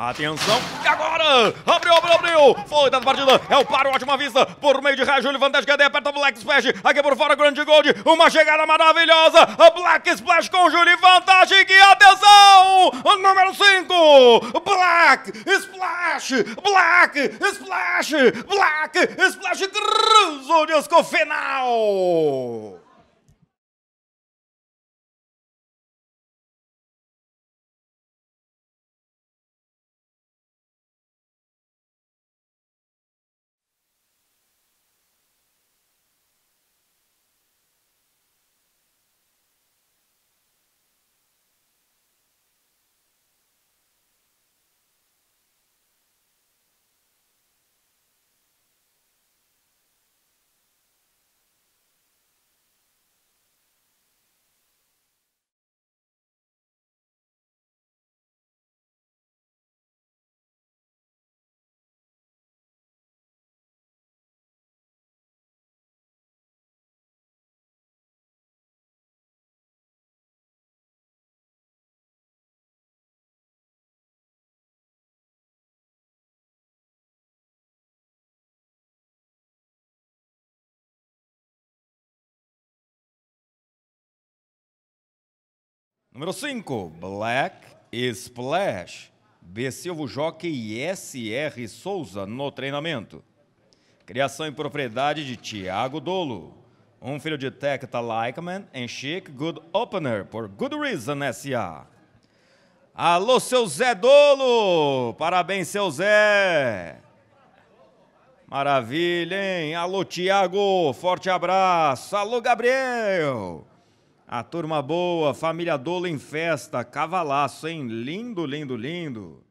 Atenção, e agora? Abriu, abriu, abriu! Foi da partida, é o paro, ótima vista, por meio de raio, Júlio Vantage, KD, Aperta o Black Splash, aqui por fora, Grande Gold, uma chegada maravilhosa, Black Splash com Júlio Vantage, que atenção! Número 5, Black Splash, Black Splash, Black Splash, cruza o disco final! Número 5, Black Splash. B. Silvo Jockey e S.R. Souza no treinamento. Criação e propriedade de Tiago Dolo. Um filho de Tecta Likeman em Chic Good Opener por Good Reason S.A. Alô, seu Zé Dolo! Parabéns, seu Zé! Maravilha, hein? Alô, Tiago! Forte abraço! Alô, Gabriel! A turma boa, família Dolo em festa, cavalaço, hein? Lindo, lindo, lindo.